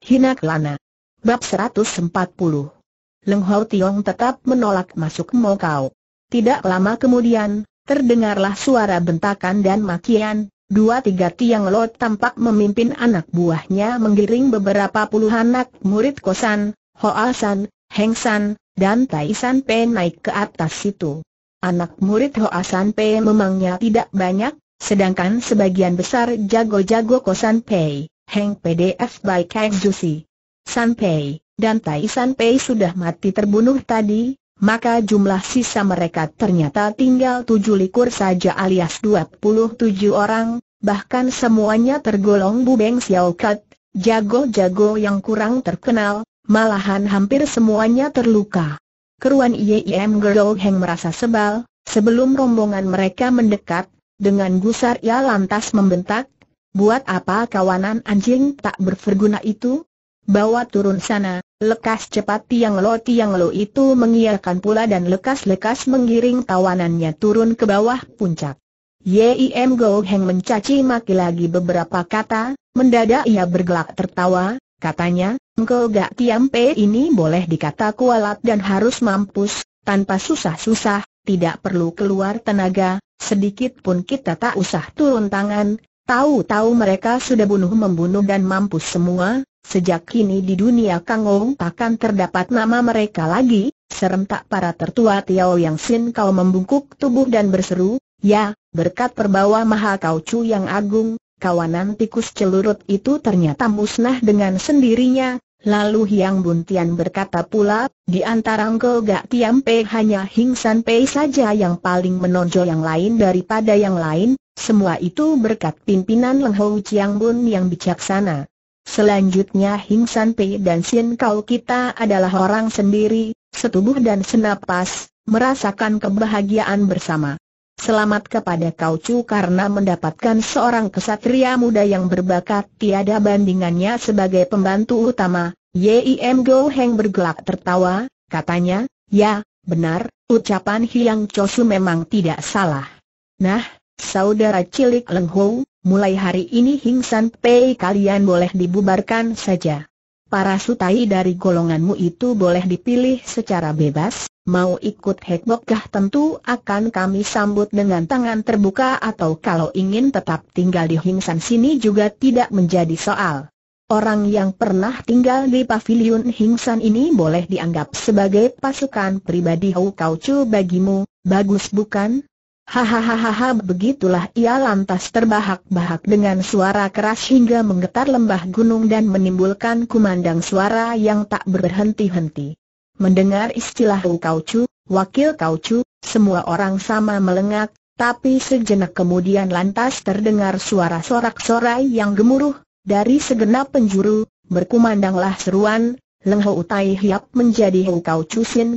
Hina Kelana. Bab 140. Leng Hau Tiong tetap menolak masuk Mokau. Tidak lama kemudian, terdengarlah suara bentakan dan makian, Dua tiga tiang lot tampak memimpin anak buahnya menggiring beberapa puluh anak murid kosan, Heng San, dan Tai San P naik ke atas situ. Anak murid Hoasan P memangnya tidak banyak, sedangkan sebagian besar jago-jago kosan P. Heng PDF by Kang Jusi. Sanpei, dan Tai Sanpei sudah mati terbunuh tadi, maka jumlah sisa mereka ternyata tinggal tujuh likur saja alias dua puluh tujuh orang, bahkan semuanya tergolong bubeng Xiao jago-jago yang kurang terkenal, malahan hampir semuanya terluka. Keruan IEM Girl Heng merasa sebal, sebelum rombongan mereka mendekat, dengan gusar ia lantas membentak, Buat apa kawanan anjing tak berverguna itu? Bawa turun sana, lekas cepat tiang lo tiang lo itu mengiyakan pula dan lekas-lekas menggiring tawanannya turun ke bawah puncak. Yim Go Heng mencaci maki lagi beberapa kata, mendadak ia bergelak tertawa, katanya, Engkau gak pe ini boleh dikata kualat dan harus mampus, tanpa susah-susah, tidak perlu keluar tenaga, sedikit pun kita tak usah turun tangan, Tahu-tahu mereka sudah bunuh-membunuh dan mampus semua, sejak kini di dunia Kangong takkan terdapat nama mereka lagi, tak para tertua Tiao Yang Sin kau membungkuk tubuh dan berseru, Ya, berkat perbawa maha kau cu yang agung, kawanan tikus celurut itu ternyata musnah dengan sendirinya, Lalu Hiang Buntian berkata pula, di antara engkau Gak Tiam hanya Hing San Pei saja yang paling menonjol yang lain daripada yang lain, semua itu berkat pimpinan Leng Hou Chiang Bun yang bijaksana. Selanjutnya Hing San Pei dan Sin Kau kita adalah orang sendiri, setubuh dan senapas, merasakan kebahagiaan bersama. Selamat kepada Kau Chu karena mendapatkan seorang kesatria muda yang berbakat tiada bandingannya sebagai pembantu utama. Yim Go Heng bergelak tertawa, katanya, ya, benar, ucapan Hiang Chosu memang tidak salah. Nah, Saudara cilik Leng Hong, mulai hari ini Hing San Pei kalian boleh dibubarkan saja. Para sutai dari golonganmu itu boleh dipilih secara bebas, mau ikut kah tentu akan kami sambut dengan tangan terbuka atau kalau ingin tetap tinggal di Hing San sini juga tidak menjadi soal. Orang yang pernah tinggal di pavilion Hingsan ini boleh dianggap sebagai pasukan pribadi Hou Kau Chu bagimu, bagus bukan? Hahaha begitulah ia lantas terbahak-bahak dengan suara keras hingga menggetar lembah gunung dan menimbulkan kumandang suara yang tak berhenti-henti. Mendengar istilah kaucu, wakil kaucu, semua orang sama melengak, tapi sejenak kemudian lantas terdengar suara sorak-sorai yang gemuruh, dari segenap penjuru, berkumandanglah seruan, Leng Ho Tai Hiap menjadi Hou Kau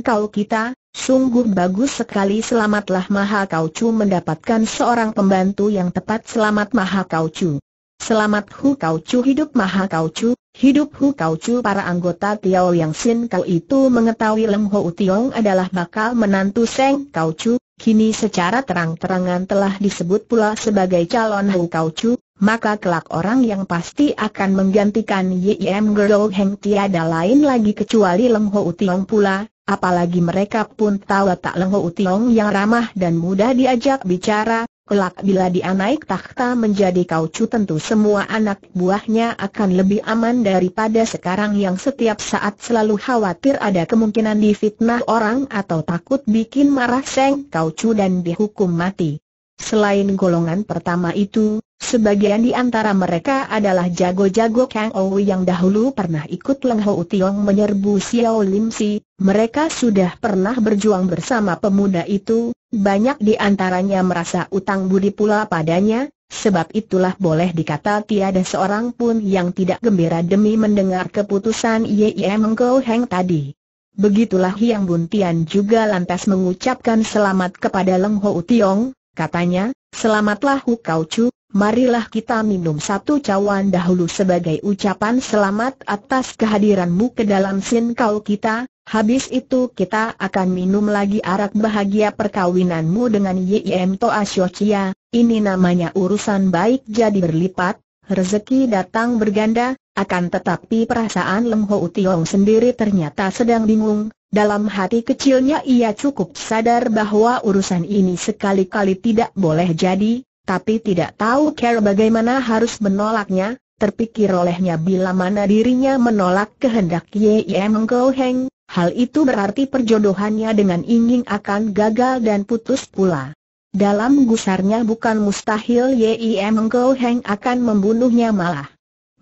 Kau kita, sungguh bagus sekali selamatlah Maha Kau Chu mendapatkan seorang pembantu yang tepat selamat Maha Kau Chu. Selamat Hu Kau Chu hidup Maha Kau Chu, hidup Hu Kau Chu para anggota Tiao Yang Sin Kau itu mengetahui Leng Ho Tiong adalah bakal menantu Seng Kau Chu, kini secara terang-terangan telah disebut pula sebagai calon Hu Kau Chu, maka kelak orang yang pasti akan menggantikan Yim Girl Heng tiada lain lagi kecuali Lem Ho Utiong pula, apalagi mereka pun tahu tak Lem Ho Utiong yang ramah dan mudah diajak bicara, kelak bila dia naik takhta menjadi kaucu tentu semua anak buahnya akan lebih aman daripada sekarang yang setiap saat selalu khawatir ada kemungkinan difitnah orang atau takut bikin marah Seng kaucu dan dihukum mati. Selain golongan pertama itu, Sebagian di antara mereka adalah jago-jago Kang Ou yang dahulu pernah ikut Leng Ho Tiong menyerbu Xiao Lim Si, mereka sudah pernah berjuang bersama pemuda itu, banyak di antaranya merasa utang budi pula padanya, sebab itulah boleh dikata tiada seorang pun yang tidak gembira demi mendengar keputusan Yie Mengko Heng tadi. Begitulah Yang Buntian juga lantas mengucapkan selamat kepada Leng Ho Tiong, katanya, Selamatlah Hu Kau Chu, marilah kita minum satu cawan dahulu sebagai ucapan selamat atas kehadiranmu ke dalam sin kau kita, habis itu kita akan minum lagi arak bahagia perkawinanmu dengan Yim Toa Siochia, ini namanya urusan baik jadi berlipat, rezeki datang berganda, akan tetapi perasaan Lem Ho Tiong sendiri ternyata sedang bingung, dalam hati kecilnya ia cukup sadar bahwa urusan ini sekali-kali tidak boleh jadi, tapi tidak tahu cara bagaimana harus menolaknya, terpikir olehnya bila mana dirinya menolak kehendak Yim Engkau Heng, hal itu berarti perjodohannya dengan Ying akan gagal dan putus pula. Dalam gusarnya bukan mustahil Yim Engkau Heng akan membunuhnya malah.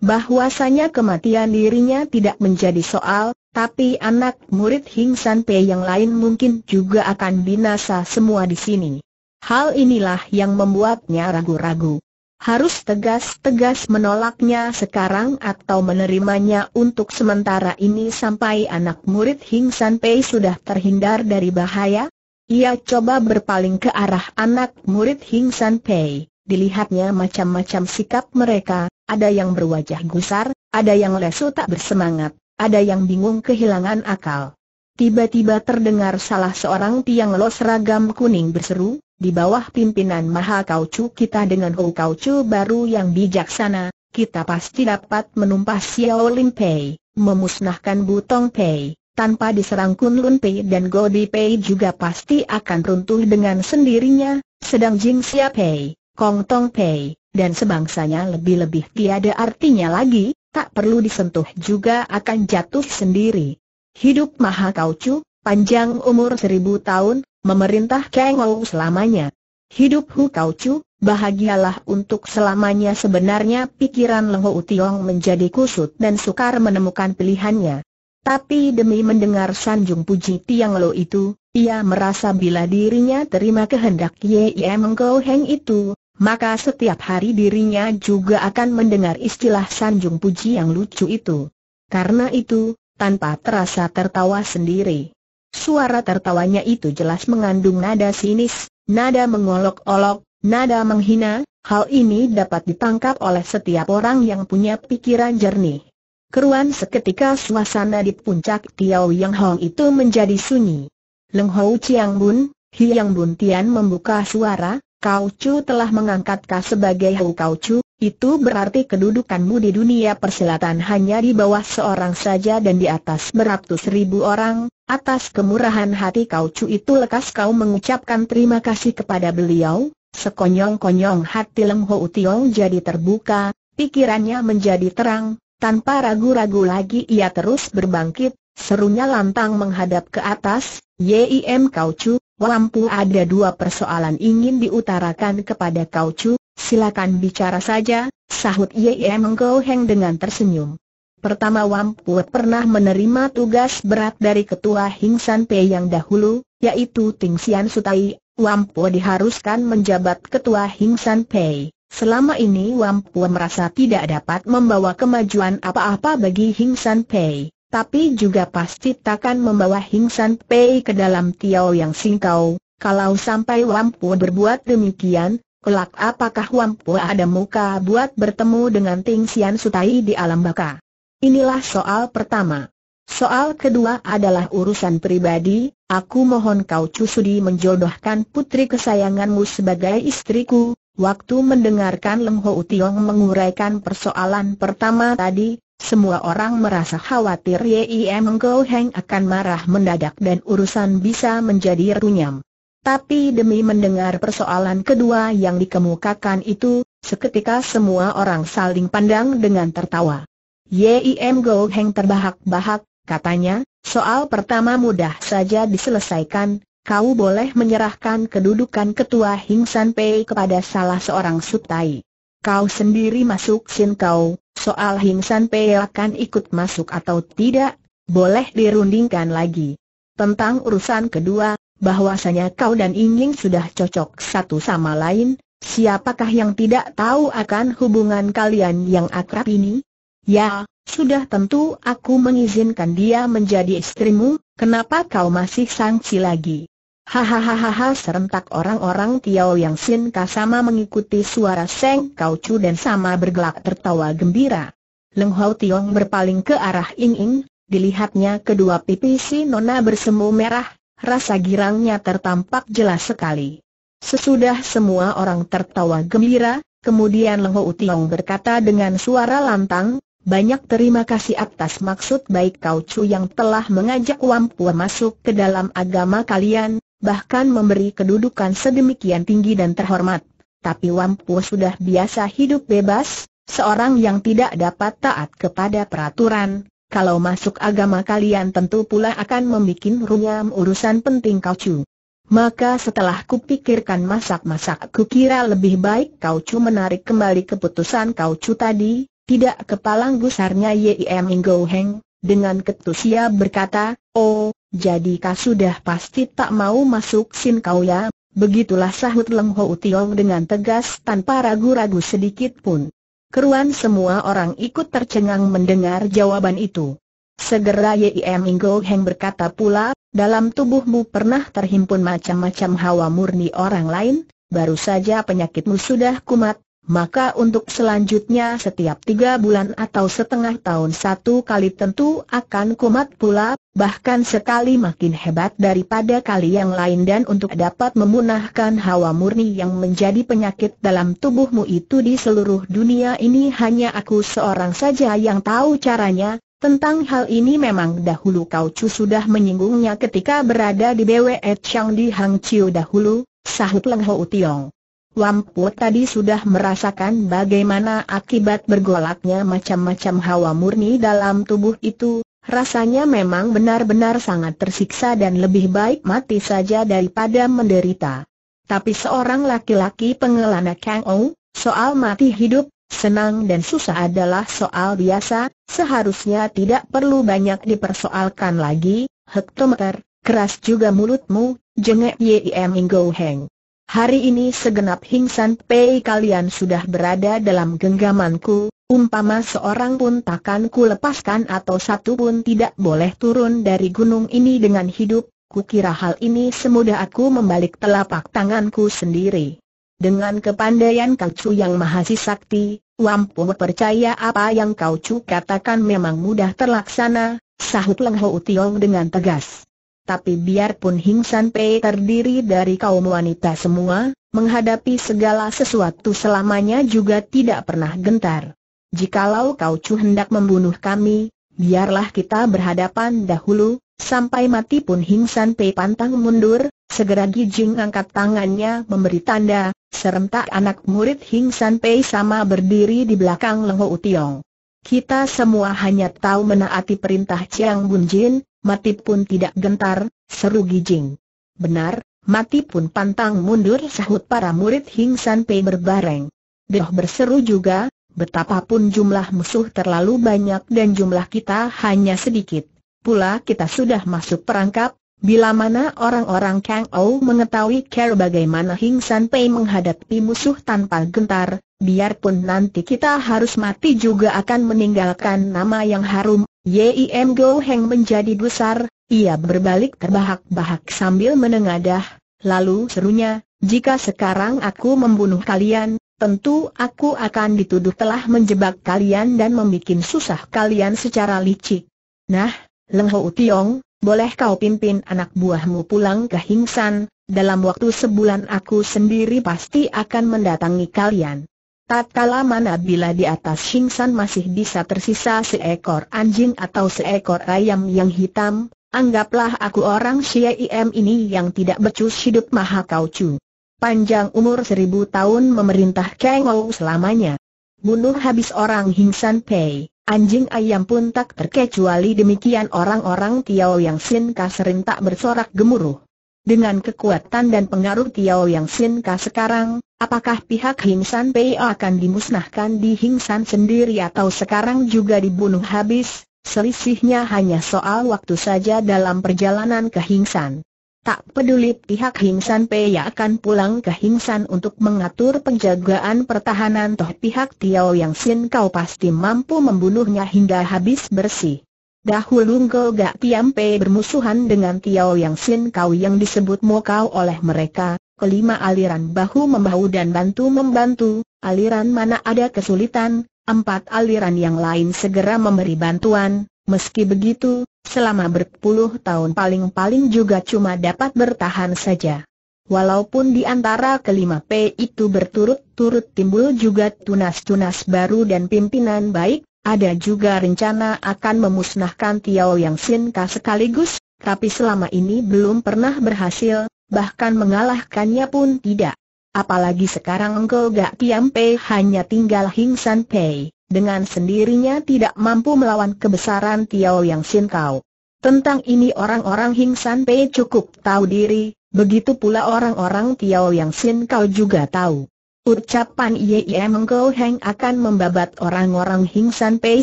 Bahwasanya kematian dirinya tidak menjadi soal, tapi anak murid Hing San Pei yang lain mungkin juga akan binasa semua di sini. Hal inilah yang membuatnya ragu-ragu. Harus tegas-tegas menolaknya sekarang atau menerimanya untuk sementara ini sampai anak murid Hing San Pei sudah terhindar dari bahaya? Ia coba berpaling ke arah anak murid Hing San Pei. Dilihatnya macam-macam sikap mereka, ada yang berwajah gusar, ada yang lesu tak bersemangat, ada yang bingung kehilangan akal. Tiba-tiba terdengar salah seorang tiang los ragam kuning berseru, di bawah pimpinan Maha Kaucu kita dengan Hou Kaucu baru yang bijaksana, kita pasti dapat menumpas Xiao Lim Pei, memusnahkan Butong Pei, tanpa diserang Kun Lun Pei dan Godi Pei juga pasti akan runtuh dengan sendirinya, sedang Jing Xia Pei, Kong Tong Pei, dan sebangsanya lebih-lebih tiada artinya lagi, tak perlu disentuh juga akan jatuh sendiri. Hidup Maha Kaucu, panjang umur seribu tahun, memerintah Kang Ou selamanya. Hidup Hu Kau Chu, bahagialah untuk selamanya sebenarnya pikiran Leng Ho Tiong menjadi kusut dan sukar menemukan pilihannya. Tapi demi mendengar sanjung puji Tiang Lo itu, ia merasa bila dirinya terima kehendak Ye Kau Heng itu, maka setiap hari dirinya juga akan mendengar istilah sanjung puji yang lucu itu. Karena itu, tanpa terasa tertawa sendiri. Suara tertawanya itu jelas mengandung nada sinis, nada mengolok-olok, nada menghina, hal ini dapat ditangkap oleh setiap orang yang punya pikiran jernih. Keruan seketika suasana di puncak Tiao Yang Hong itu menjadi sunyi. Leng Hou Chiang Bun, Hiang Bun Tian membuka suara, Kau Chu telah mengangkat kau sebagai Hou Kau Chu, itu berarti kedudukanmu di dunia persilatan hanya di bawah seorang saja dan di atas beratus ribu orang, Atas kemurahan hati kau cu itu lekas kau mengucapkan terima kasih kepada beliau, sekonyong-konyong hati leng Ho Utiong jadi terbuka, pikirannya menjadi terang, tanpa ragu-ragu lagi ia terus berbangkit, serunya lantang menghadap ke atas, Yim Kau cu, lampu ada dua persoalan ingin diutarakan kepada Kau cu, silakan bicara saja, sahut Yim Kau Heng dengan tersenyum. Pertama Wampu pernah menerima tugas berat dari ketua Hing San Pei yang dahulu, yaitu Ting Sian Sutai. Wampu diharuskan menjabat ketua Hing San Pei. Selama ini Wampu merasa tidak dapat membawa kemajuan apa-apa bagi Hing San Pei, tapi juga pasti takkan membawa Hing San Pei ke dalam Tiao yang singkau. Kalau sampai Wampu berbuat demikian, kelak apakah Wampu ada muka buat bertemu dengan Ting Sian Sutai di alam baka? Inilah soal pertama. Soal kedua adalah urusan pribadi, aku mohon kau cusudi menjodohkan putri kesayanganmu sebagai istriku. Waktu mendengarkan Leng Ho Tiong menguraikan persoalan pertama tadi, semua orang merasa khawatir Yim Go Heng akan marah mendadak dan urusan bisa menjadi runyam. Tapi demi mendengar persoalan kedua yang dikemukakan itu, seketika semua orang saling pandang dengan tertawa. Yim Go Heng terbahak-bahak, katanya, soal pertama mudah saja diselesaikan, kau boleh menyerahkan kedudukan ketua Hing San Pei kepada salah seorang sutai. Kau sendiri masuk sin kau, soal Hing San Pei akan ikut masuk atau tidak, boleh dirundingkan lagi. Tentang urusan kedua, bahwasanya kau dan Ying sudah cocok satu sama lain, siapakah yang tidak tahu akan hubungan kalian yang akrab ini? Ya, sudah tentu aku mengizinkan dia menjadi istrimu, kenapa kau masih sangsi lagi? Hahaha serentak orang-orang Tiao Yang Sin sama mengikuti suara Seng Kau Chu dan sama bergelak tertawa gembira. Leng Hao Tiong berpaling ke arah Ying Ying, dilihatnya kedua pipi si Nona bersemu merah, rasa girangnya tertampak jelas sekali. Sesudah semua orang tertawa gembira, kemudian Leng Hao Tiong berkata dengan suara lantang, banyak terima kasih atas maksud baik kau Chu yang telah mengajak wampu masuk ke dalam agama kalian, bahkan memberi kedudukan sedemikian tinggi dan terhormat. Tapi wampu sudah biasa hidup bebas, seorang yang tidak dapat taat kepada peraturan. Kalau masuk agama kalian tentu pula akan membuat runyam urusan penting kau Chu. Maka setelah kupikirkan masak-masak kukira lebih baik kau Chu menarik kembali keputusan kau Chu tadi, tidak kepalang gusarnya Yim Ingo Heng, dengan ketusia berkata, Oh, jadi kau sudah pasti tak mau masuk Sin Kau ya? Begitulah sahut Leng Ho Tiong dengan tegas tanpa ragu-ragu sedikit pun. Keruan semua orang ikut tercengang mendengar jawaban itu. Segera Yim Ingo Heng berkata pula, dalam tubuhmu pernah terhimpun macam-macam hawa murni orang lain, baru saja penyakitmu sudah kumat, maka untuk selanjutnya setiap tiga bulan atau setengah tahun satu kali tentu akan kumat pula, bahkan sekali makin hebat daripada kali yang lain dan untuk dapat memunahkan hawa murni yang menjadi penyakit dalam tubuhmu itu di seluruh dunia ini hanya aku seorang saja yang tahu caranya, tentang hal ini memang dahulu Kau Chu sudah menyinggungnya ketika berada di BWE Chang di Hang dahulu, sahut Leng Ho Tiong. Wampu tadi sudah merasakan bagaimana akibat bergolaknya macam-macam hawa murni dalam tubuh itu, rasanya memang benar-benar sangat tersiksa dan lebih baik mati saja daripada menderita. Tapi seorang laki-laki pengelana Kang Ou, soal mati hidup, senang dan susah adalah soal biasa, seharusnya tidak perlu banyak dipersoalkan lagi, hektometer, keras juga mulutmu, jengek Yim Ingo Heng. Hari ini segenap Hingsan Pei kalian sudah berada dalam genggamanku, umpama seorang pun takkan ku lepaskan atau satu pun tidak boleh turun dari gunung ini dengan hidup, Ku kira hal ini semudah aku membalik telapak tanganku sendiri. Dengan kepandaian Kacu yang mahasi sakti, Wampu percaya apa yang kau cu katakan memang mudah terlaksana, sahut Leng Ho Tiong dengan tegas tapi biarpun Hing San Pei terdiri dari kaum wanita semua, menghadapi segala sesuatu selamanya juga tidak pernah gentar. Jikalau kau cu hendak membunuh kami, biarlah kita berhadapan dahulu, sampai mati pun Hing San Pei pantang mundur, segera Gijing angkat tangannya memberi tanda, serentak anak murid Hing San Pei sama berdiri di belakang Leng Ho Tiong. Kita semua hanya tahu menaati perintah Chiang Bunjin, mati pun tidak gentar, seru Gijing. Benar, mati pun pantang mundur sahut para murid Hing San Pei berbareng. Doh berseru juga, betapapun jumlah musuh terlalu banyak dan jumlah kita hanya sedikit. Pula kita sudah masuk perangkap, Bila mana orang-orang Kang Ou mengetahui cara bagaimana Hing San Pei menghadapi musuh tanpa gentar, biarpun nanti kita harus mati juga akan meninggalkan nama yang harum, Yim Go Heng menjadi besar. ia berbalik terbahak-bahak sambil menengadah, lalu serunya, jika sekarang aku membunuh kalian, tentu aku akan dituduh telah menjebak kalian dan membuat susah kalian secara licik. Nah, Leng Ho Tiong, boleh kau pimpin anak buahmu pulang ke Hingsan, dalam waktu sebulan aku sendiri pasti akan mendatangi kalian. Tatkala mana bila di atas Hingsan masih bisa tersisa seekor anjing atau seekor ayam yang hitam, anggaplah aku orang Syiaim ini yang tidak becus hidup maha kaucu. Panjang umur seribu tahun memerintah Kengou selamanya. Bunuh habis orang Hingsan Pei. Anjing ayam pun tak terkecuali demikian orang-orang Tiao Yang Sin Ka tak bersorak gemuruh. Dengan kekuatan dan pengaruh Tiao Yang Sin Ka sekarang, apakah pihak Hing San Pei akan dimusnahkan di Hing San sendiri atau sekarang juga dibunuh habis? Selisihnya hanya soal waktu saja dalam perjalanan ke Hing San. Tak peduli pihak Hingsan yang akan pulang ke Hingsan untuk mengatur penjagaan pertahanan toh pihak Tiao Yang Sin kau pasti mampu membunuhnya hingga habis bersih. Dahulu Ngo Gak Tiam Pei bermusuhan dengan Tiao Yang Sin kau yang disebut Mokau oleh mereka, kelima aliran bahu membahu dan bantu-membantu, aliran mana ada kesulitan, empat aliran yang lain segera memberi bantuan, meski begitu, selama berpuluh tahun paling-paling juga cuma dapat bertahan saja. Walaupun di antara kelima P itu berturut-turut timbul juga tunas-tunas baru dan pimpinan baik, ada juga rencana akan memusnahkan Tiao Yang Sin Ka sekaligus, tapi selama ini belum pernah berhasil, bahkan mengalahkannya pun tidak. Apalagi sekarang enggak Gak Tiam P hanya tinggal Hing San P dengan sendirinya tidak mampu melawan kebesaran Tiao Yang Sin Kau. Tentang ini orang-orang Hing San Pei cukup tahu diri, begitu pula orang-orang Tiao Yang Sin Kau juga tahu. Ucapan Ye Mengkau Heng akan membabat orang-orang Hing San Pei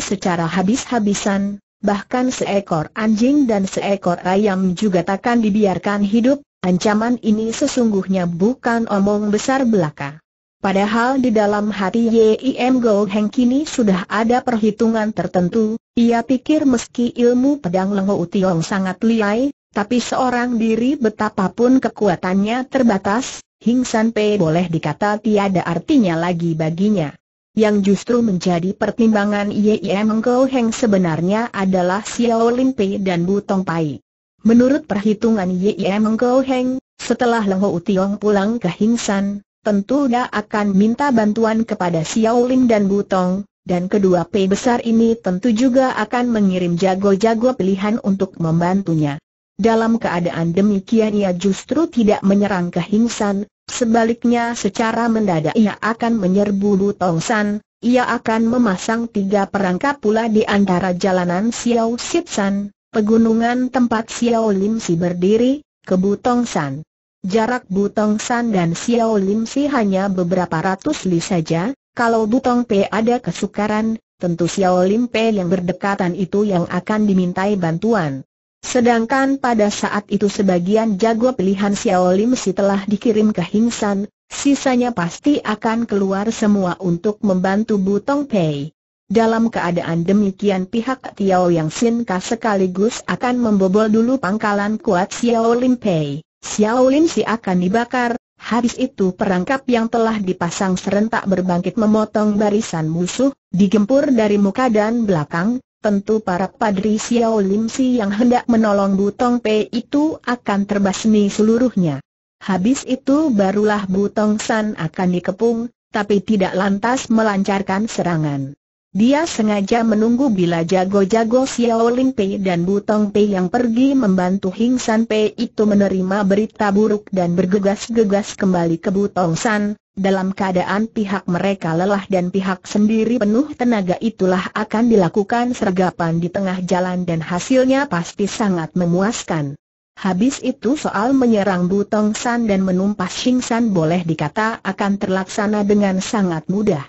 secara habis-habisan, bahkan seekor anjing dan seekor ayam juga takkan dibiarkan hidup, ancaman ini sesungguhnya bukan omong besar belaka. Padahal di dalam hati Yim Go Heng kini sudah ada perhitungan tertentu, ia pikir meski ilmu pedang Lengho Utiong sangat liai, tapi seorang diri betapapun kekuatannya terbatas, Hing San Pei boleh dikata tiada artinya lagi baginya. Yang justru menjadi pertimbangan Yim Go Heng sebenarnya adalah Xiao Lin Pei dan Butong Pai. Menurut perhitungan Yim Go Heng, setelah Lengho Utiong pulang ke Hing San, tentu dia akan minta bantuan kepada Xiao Lin dan Butong, dan kedua P besar ini tentu juga akan mengirim jago-jago pilihan untuk membantunya. Dalam keadaan demikian ia justru tidak menyerang ke Hingsan, sebaliknya secara mendadak ia akan menyerbu Butong San, ia akan memasang tiga perangkap pula di antara jalanan Xiao Sip San, pegunungan tempat Xiao Lim Si berdiri, ke Butong San. Jarak Butong San dan Xiao Lim Si hanya beberapa ratus li saja, kalau Butong Pe ada kesukaran, tentu Xiao Lim Pe yang berdekatan itu yang akan dimintai bantuan. Sedangkan pada saat itu sebagian jago pilihan Xiao Lim Si telah dikirim ke Hingsan, sisanya pasti akan keluar semua untuk membantu Butong Pe. Dalam keadaan demikian pihak Tiao Yang Sin Ka sekaligus akan membobol dulu pangkalan kuat Xiao Lim Pei. Xiao Lin Si akan dibakar, habis itu perangkap yang telah dipasang serentak berbangkit memotong barisan musuh, digempur dari muka dan belakang, tentu para padri Xiao Lin Si yang hendak menolong Butong Pei itu akan terbasmi seluruhnya. Habis itu barulah Butong San akan dikepung, tapi tidak lantas melancarkan serangan. Dia sengaja menunggu bila jago-jago Xiao Ling Pei dan Butong Pei yang pergi membantu Hing San Pei itu menerima berita buruk dan bergegas-gegas kembali ke Butong San, dalam keadaan pihak mereka lelah dan pihak sendiri penuh tenaga itulah akan dilakukan sergapan di tengah jalan dan hasilnya pasti sangat memuaskan. Habis itu soal menyerang Butong San dan menumpas Hing San boleh dikata akan terlaksana dengan sangat mudah.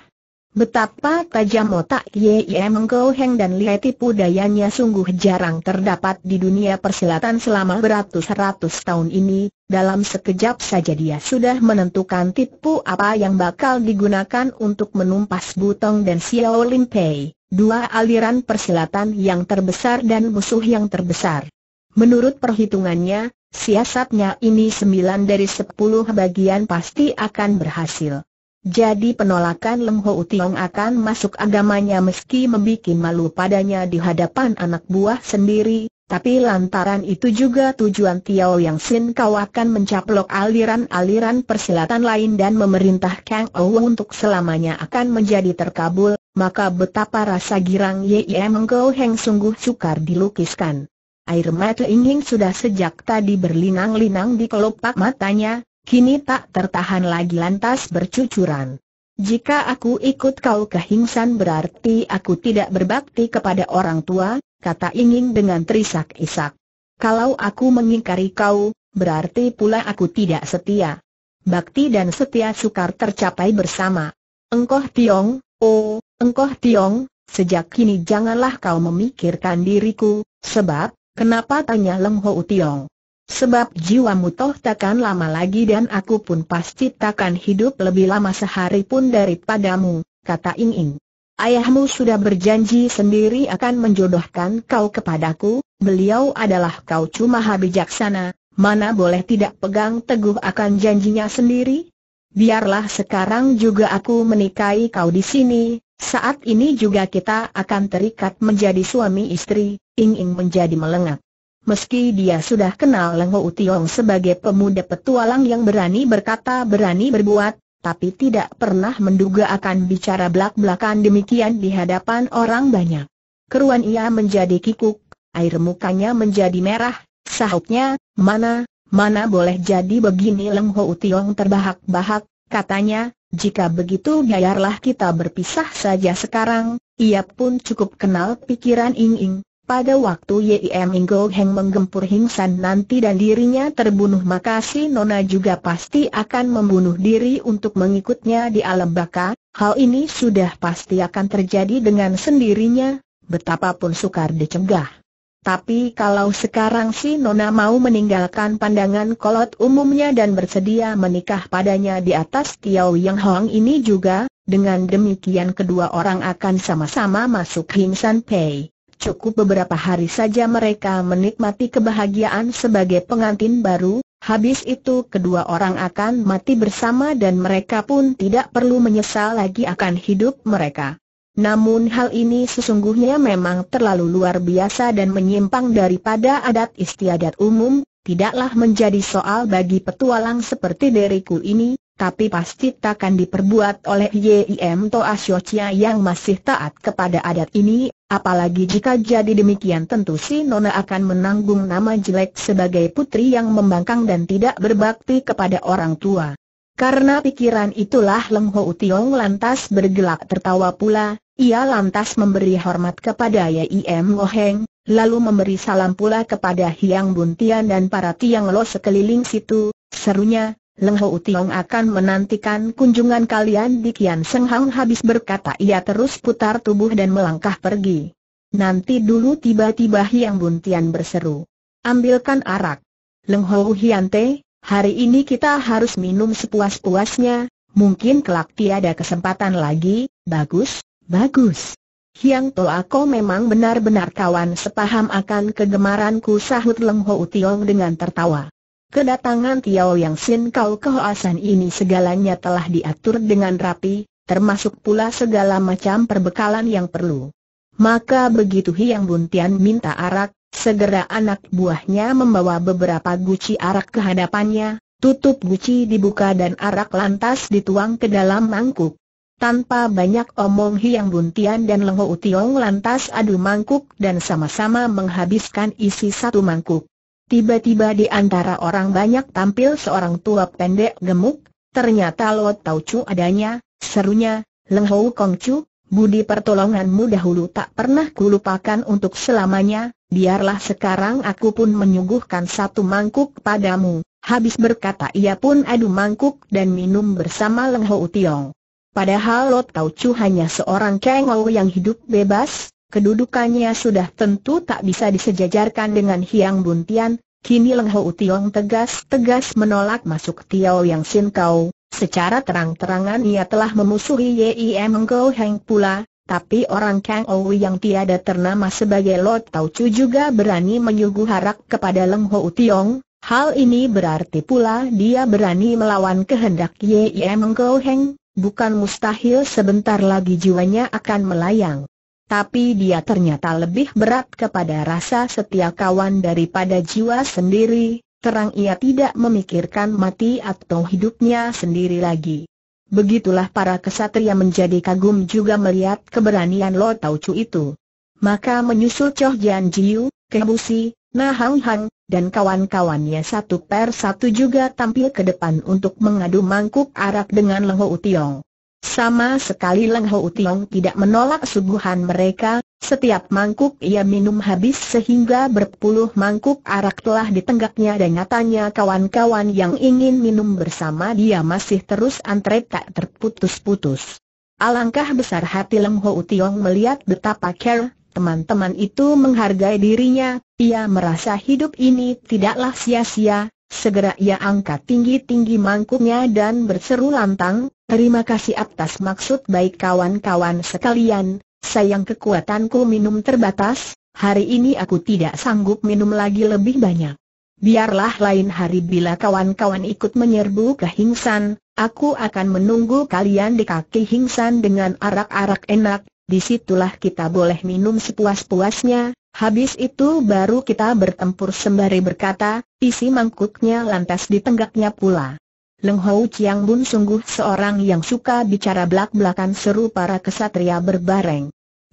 Betapa tajam otak Ye Menggau Heng dan Lie tipu dayanya sungguh jarang terdapat di dunia persilatan selama beratus-ratus tahun ini, dalam sekejap saja dia sudah menentukan tipu apa yang bakal digunakan untuk menumpas Butong dan Xiao Lin Pei, dua aliran persilatan yang terbesar dan musuh yang terbesar. Menurut perhitungannya, siasatnya ini sembilan dari sepuluh bagian pasti akan berhasil. Jadi penolakan Leng Ho Tiong akan masuk agamanya meski membuat malu padanya di hadapan anak buah sendiri, tapi lantaran itu juga tujuan Tiao Yang Sin kau akan mencaplok aliran-aliran persilatan lain dan memerintah Kang Ou untuk selamanya akan menjadi terkabul, maka betapa rasa girang Ye Mengkau Heng sungguh sukar dilukiskan. Air mata Inging sudah sejak tadi berlinang-linang di kelopak matanya, Kini tak tertahan lagi lantas bercucuran. Jika aku ikut kau ke Hingsan berarti aku tidak berbakti kepada orang tua, kata Inging dengan terisak-isak. Kalau aku mengingkari kau, berarti pula aku tidak setia. Bakti dan setia sukar tercapai bersama. Engkoh Tiong, oh, engkoh Tiong, sejak kini janganlah kau memikirkan diriku, sebab, kenapa tanya Leng Ho Tiong? Sebab jiwamu toh takkan lama lagi dan aku pun pasti takkan hidup lebih lama sehari pun daripadamu, kata Ing Ing. Ayahmu sudah berjanji sendiri akan menjodohkan kau kepadaku, beliau adalah kau cuma habijaksana, mana boleh tidak pegang teguh akan janjinya sendiri? Biarlah sekarang juga aku menikahi kau di sini, saat ini juga kita akan terikat menjadi suami istri, Ing Ing menjadi melengak. Meski dia sudah kenal Leng Ho Tiong sebagai pemuda petualang yang berani berkata berani berbuat, tapi tidak pernah menduga akan bicara belak-belakan demikian di hadapan orang banyak. Keruan ia menjadi kikuk, air mukanya menjadi merah, sahutnya, mana, mana boleh jadi begini Leng Ho Tiong terbahak-bahak, katanya, jika begitu biarlah kita berpisah saja sekarang, ia pun cukup kenal pikiran Ing Ing. Pada waktu Yim Inggo Heng menggempur Hingsan nanti dan dirinya terbunuh maka si Nona juga pasti akan membunuh diri untuk mengikutnya di alam baka, hal ini sudah pasti akan terjadi dengan sendirinya, betapapun sukar dicegah. Tapi kalau sekarang si Nona mau meninggalkan pandangan kolot umumnya dan bersedia menikah padanya di atas Tiao Yang Hong ini juga, dengan demikian kedua orang akan sama-sama masuk Hingsan Pei. Cukup beberapa hari saja mereka menikmati kebahagiaan sebagai pengantin baru, habis itu kedua orang akan mati bersama dan mereka pun tidak perlu menyesal lagi akan hidup mereka. Namun hal ini sesungguhnya memang terlalu luar biasa dan menyimpang daripada adat istiadat umum, tidaklah menjadi soal bagi petualang seperti diriku ini, tapi pasti takkan diperbuat oleh Yim Toa Asyotia yang masih taat kepada adat ini, apalagi jika jadi demikian tentu si Nona akan menanggung nama jelek sebagai putri yang membangkang dan tidak berbakti kepada orang tua. Karena pikiran itulah Leng Ho Tiong lantas bergelak tertawa pula, ia lantas memberi hormat kepada Yim Lo Heng, lalu memberi salam pula kepada Hiang Buntian dan para Tiang Lo sekeliling situ, serunya, Leng Ho Tiong akan menantikan kunjungan kalian di Kian Seng Hang habis berkata ia terus putar tubuh dan melangkah pergi. Nanti dulu tiba-tiba Hiang Buntian berseru. Ambilkan arak. Leng Ho Hian Te, hari ini kita harus minum sepuas-puasnya, mungkin kelak tiada kesempatan lagi, bagus, bagus. Hiang To aku memang benar-benar kawan sepaham akan kegemaranku sahut Leng Ho Tiong dengan tertawa. Kedatangan Tiao Yang Sin Kau Kehoasan ini segalanya telah diatur dengan rapi, termasuk pula segala macam perbekalan yang perlu. Maka begitu Hiang Buntian minta arak, segera anak buahnya membawa beberapa guci arak ke hadapannya, tutup guci dibuka dan arak lantas dituang ke dalam mangkuk. Tanpa banyak omong Hiang Buntian dan Lengho Utiong lantas adu mangkuk dan sama-sama menghabiskan isi satu mangkuk. Tiba-tiba di antara orang banyak tampil seorang tua pendek gemuk, ternyata Lo Tau Chu adanya, serunya, Leng Hou Kong Chu, budi pertolonganmu dahulu tak pernah kulupakan untuk selamanya, biarlah sekarang aku pun menyuguhkan satu mangkuk padamu. Habis berkata ia pun adu mangkuk dan minum bersama Leng Hou Tiong. Padahal Lo Tau Chu hanya seorang kengau yang hidup bebas, kedudukannya sudah tentu tak bisa disejajarkan dengan Hiang Buntian, kini Leng Ho Tiong tegas-tegas menolak masuk Tiao Yang Sin Kau, secara terang-terangan ia telah memusuhi Yim Go Heng pula, tapi orang Kang Owi yang tiada ternama sebagai Lord Tau Chu juga berani menyuguh harak kepada Leng Ho Tiong, hal ini berarti pula dia berani melawan kehendak Yim Go Heng, bukan mustahil sebentar lagi jiwanya akan melayang tapi dia ternyata lebih berat kepada rasa setia kawan daripada jiwa sendiri, terang ia tidak memikirkan mati atau hidupnya sendiri lagi. Begitulah para kesatria menjadi kagum juga melihat keberanian Lo Tau Chu itu. Maka menyusul Choh Jian Jiu, Kebusi, Na Hang Hang, dan kawan-kawannya satu per satu juga tampil ke depan untuk mengadu mangkuk arak dengan U Utiong. Sama sekali Leng Ho utiong tidak menolak suguhan mereka, setiap mangkuk ia minum habis sehingga berpuluh mangkuk arak telah ditenggaknya dan nyatanya kawan-kawan yang ingin minum bersama dia masih terus antre tak terputus-putus. Alangkah besar hati Leng Ho utiong melihat betapa care teman-teman itu menghargai dirinya, ia merasa hidup ini tidaklah sia-sia, Segera ia angkat tinggi-tinggi mangkuknya dan berseru lantang, terima kasih atas maksud baik kawan-kawan sekalian, sayang kekuatanku minum terbatas, hari ini aku tidak sanggup minum lagi lebih banyak. Biarlah lain hari bila kawan-kawan ikut menyerbu ke Hingsan, aku akan menunggu kalian di kaki Hingsan dengan arak-arak enak, disitulah kita boleh minum sepuas-puasnya, Habis itu baru kita bertempur sembari berkata, isi mangkuknya lantas ditenggaknya pula. Leng Hou Chiang Bun sungguh seorang yang suka bicara belak-belakan seru para kesatria berbareng.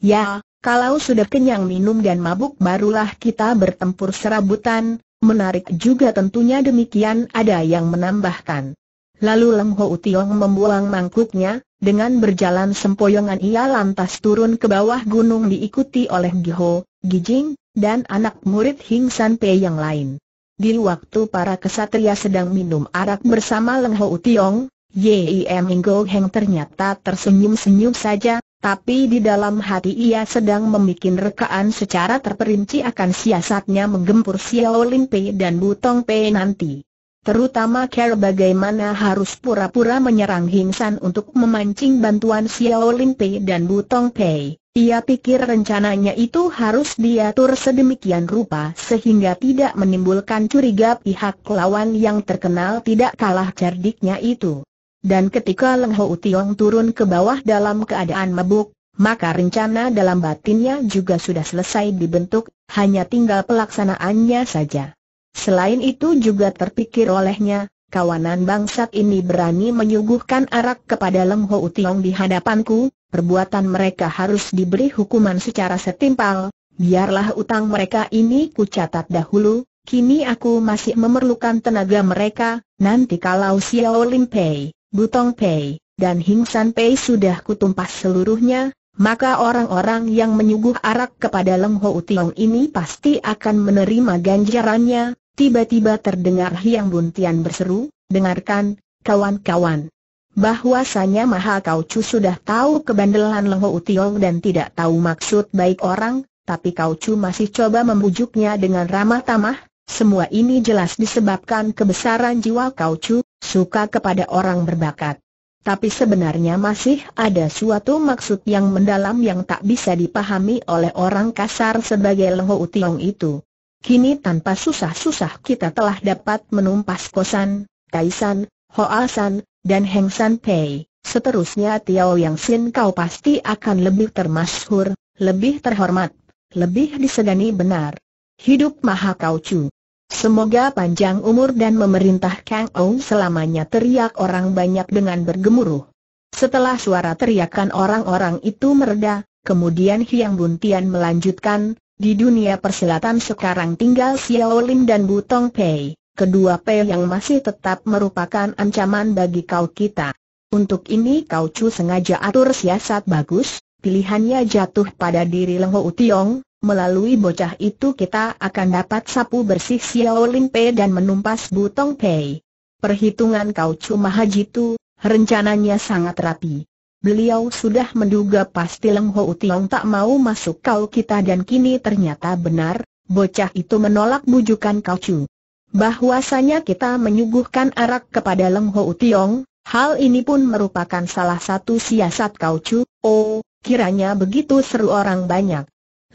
Ya, kalau sudah kenyang minum dan mabuk barulah kita bertempur serabutan, menarik juga tentunya demikian ada yang menambahkan. Lalu Leng Hou Tiong membuang mangkuknya, dengan berjalan sempoyongan ia lantas turun ke bawah gunung diikuti oleh Giho, Gijing, dan anak murid Hing San Pei yang lain. Di waktu para kesatria sedang minum arak bersama Leng Ho Tiong, Yim Ingo Heng ternyata tersenyum-senyum saja, tapi di dalam hati ia sedang membuat rekaan secara terperinci akan siasatnya menggempur Xiao Lin Pei dan Butong Pei nanti. Terutama care bagaimana harus pura-pura menyerang Hingsan untuk memancing bantuan Xiao Lin Pei dan Tong Pei. Ia pikir rencananya itu harus diatur sedemikian rupa sehingga tidak menimbulkan curiga pihak lawan yang terkenal tidak kalah cerdiknya itu. Dan ketika Leng Ho Tiong turun ke bawah dalam keadaan mabuk, maka rencana dalam batinnya juga sudah selesai dibentuk, hanya tinggal pelaksanaannya saja. Selain itu juga terpikir olehnya, kawanan bangsat ini berani menyuguhkan arak kepada Leng Ho Tiong di hadapanku, perbuatan mereka harus diberi hukuman secara setimpal, biarlah utang mereka ini ku catat dahulu, kini aku masih memerlukan tenaga mereka, nanti kalau Xiao Lim Pei, Butong Pei, dan Hing San Pei sudah kutumpas seluruhnya, maka orang-orang yang menyuguh arak kepada Leng Ho Utiong ini pasti akan menerima ganjarannya. Tiba-tiba terdengar Hiang Buntian berseru, dengarkan, kawan-kawan. Bahwasanya Maha Chu sudah tahu kebandelan Leng Ho Utiong dan tidak tahu maksud baik orang, tapi Kau Chu masih coba membujuknya dengan ramah tamah, semua ini jelas disebabkan kebesaran jiwa Kau Chu suka kepada orang berbakat tapi sebenarnya masih ada suatu maksud yang mendalam yang tak bisa dipahami oleh orang kasar sebagai Lengho Utiong itu. Kini tanpa susah-susah kita telah dapat menumpas Kosan, Kaisan, Hoasan, dan Hengsan San Pei. Seterusnya Tiao Yang Sin kau pasti akan lebih termasyhur, lebih terhormat, lebih disegani benar. Hidup Maha Kau Chu. Semoga panjang umur dan memerintah Kang Ou selamanya teriak orang banyak dengan bergemuruh. Setelah suara teriakan orang-orang itu mereda, kemudian Hiang Buntian melanjutkan, di dunia persilatan sekarang tinggal Xiao Lim dan Butong Pei, kedua Pei yang masih tetap merupakan ancaman bagi kau kita. Untuk ini kau cu sengaja atur siasat bagus, pilihannya jatuh pada diri Leng Ho Tiong, Melalui bocah itu kita akan dapat sapu bersih Xiao Lin Pei dan menumpas Butong Pei. Perhitungan kau cuma haji itu, rencananya sangat rapi. Beliau sudah menduga pasti Leng Ho Tiong tak mau masuk kau kita dan kini ternyata benar, bocah itu menolak bujukan kau cu. Bahwasanya kita menyuguhkan arak kepada Leng Ho Tiong, hal ini pun merupakan salah satu siasat kau cu, oh, kiranya begitu seru orang banyak.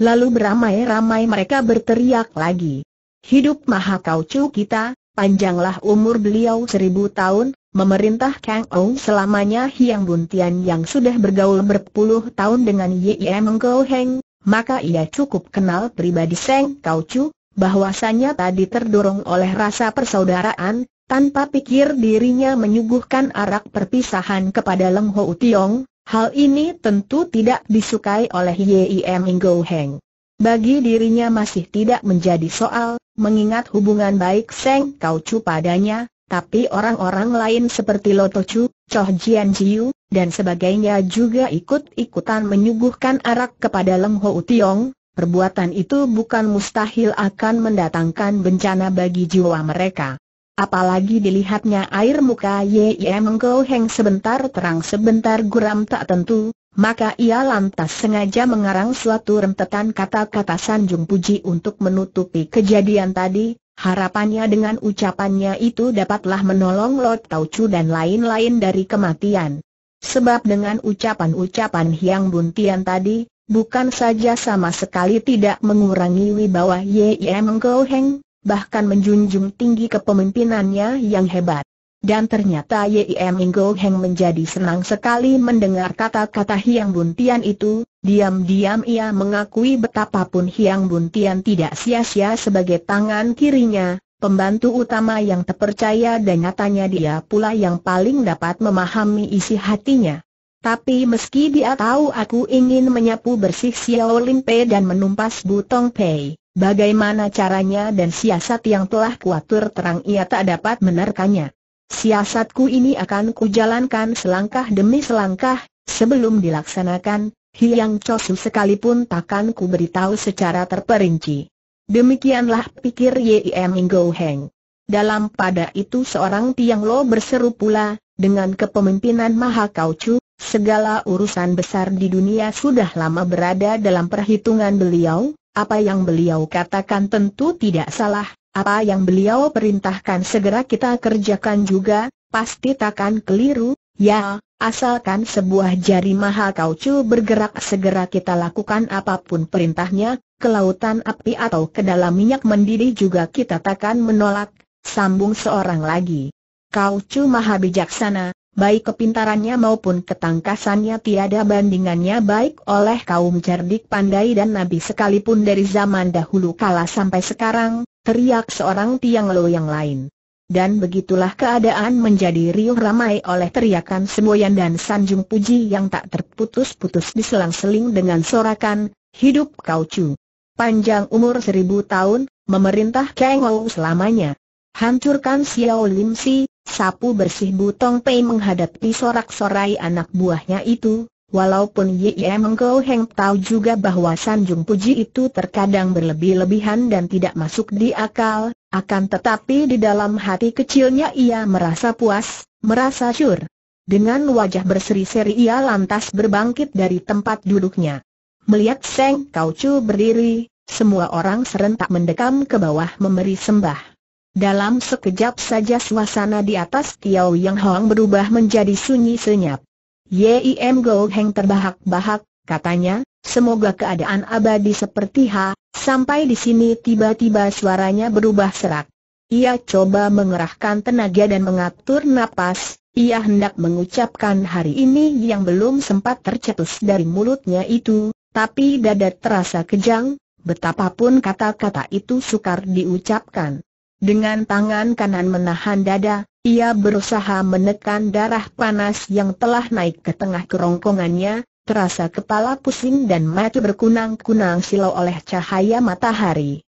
Lalu beramai-ramai mereka berteriak lagi. Hidup Maha Kaucu kita, panjanglah umur beliau seribu tahun, memerintah Kang Ou selamanya Hiang Buntian yang sudah bergaul berpuluh tahun dengan Ye Go Heng, maka ia cukup kenal pribadi Seng Kaucu, bahwasanya tadi terdorong oleh rasa persaudaraan, tanpa pikir dirinya menyuguhkan arak perpisahan kepada Leng Ho Tiong, Hal ini tentu tidak disukai oleh Yim Go Heng. Bagi dirinya masih tidak menjadi soal, mengingat hubungan baik Seng Kau Chu padanya, tapi orang-orang lain seperti Loto Chu, Choh Jian Jiu, dan sebagainya juga ikut-ikutan menyuguhkan arak kepada Leng Ho Tiong, perbuatan itu bukan mustahil akan mendatangkan bencana bagi jiwa mereka. Apalagi dilihatnya air muka Ye Engkau Heng sebentar terang sebentar guram tak tentu, maka ia lantas sengaja mengarang suatu rentetan kata-kata sanjung puji untuk menutupi kejadian tadi, harapannya dengan ucapannya itu dapatlah menolong Lot Chu dan lain-lain dari kematian. Sebab dengan ucapan-ucapan Hiang Buntian tadi, bukan saja sama sekali tidak mengurangi wibawa Ye Engkau Heng, bahkan menjunjung tinggi kepemimpinannya yang hebat. Dan ternyata Yim Inggo Heng menjadi senang sekali mendengar kata-kata Hiang Buntian itu, diam-diam ia mengakui betapapun Hiang Buntian tidak sia-sia sebagai tangan kirinya, pembantu utama yang terpercaya dan nyatanya dia pula yang paling dapat memahami isi hatinya. Tapi meski dia tahu aku ingin menyapu bersih Xiao Lin Pei dan menumpas Butong Pei Bagaimana caranya dan siasat yang telah kuatur terang ia tak dapat menerkannya. Siasatku ini akan kujalankan selangkah demi selangkah, sebelum dilaksanakan, Hiang Chosu sekalipun takkan ku beritahu secara terperinci. Demikianlah pikir Yim Ingo Heng. Dalam pada itu seorang Tiang Lo berseru pula, dengan kepemimpinan Maha Chu, segala urusan besar di dunia sudah lama berada dalam perhitungan beliau, apa yang beliau katakan tentu tidak salah, apa yang beliau perintahkan segera kita kerjakan juga, pasti takkan keliru, ya, asalkan sebuah jari maha kaucu bergerak segera kita lakukan apapun perintahnya, ke lautan api atau ke dalam minyak mendidih juga kita takkan menolak, sambung seorang lagi. Kaucu maha bijaksana, baik kepintarannya maupun ketangkasannya tiada bandingannya baik oleh kaum cerdik pandai dan nabi sekalipun dari zaman dahulu kala sampai sekarang, teriak seorang tiang lo yang lain. Dan begitulah keadaan menjadi riuh ramai oleh teriakan semboyan dan sanjung puji yang tak terputus-putus diselang-seling dengan sorakan, hidup kau cu. Panjang umur seribu tahun, memerintah Kang selamanya. Hancurkan Xiao Lim Si, Sapu bersih Butong Pei menghadapi sorak-sorai anak buahnya itu, walaupun Yie Mengkau Heng tahu juga bahwa Sanjung Puji itu terkadang berlebih-lebihan dan tidak masuk di akal, akan tetapi di dalam hati kecilnya ia merasa puas, merasa syur. Dengan wajah berseri-seri ia lantas berbangkit dari tempat duduknya. Melihat Seng Chu berdiri, semua orang serentak mendekam ke bawah memberi sembah. Dalam sekejap saja suasana di atas Tiao Yang Hong berubah menjadi sunyi senyap. Yim Go Heng terbahak-bahak, katanya, semoga keadaan abadi seperti ha, sampai di sini tiba-tiba suaranya berubah serak. Ia coba mengerahkan tenaga dan mengatur napas, ia hendak mengucapkan hari ini yang belum sempat tercetus dari mulutnya itu, tapi dada terasa kejang, betapapun kata-kata itu sukar diucapkan. Dengan tangan kanan menahan dada, ia berusaha menekan darah panas yang telah naik ke tengah kerongkongannya, terasa kepala pusing dan mata berkunang-kunang silau oleh cahaya matahari.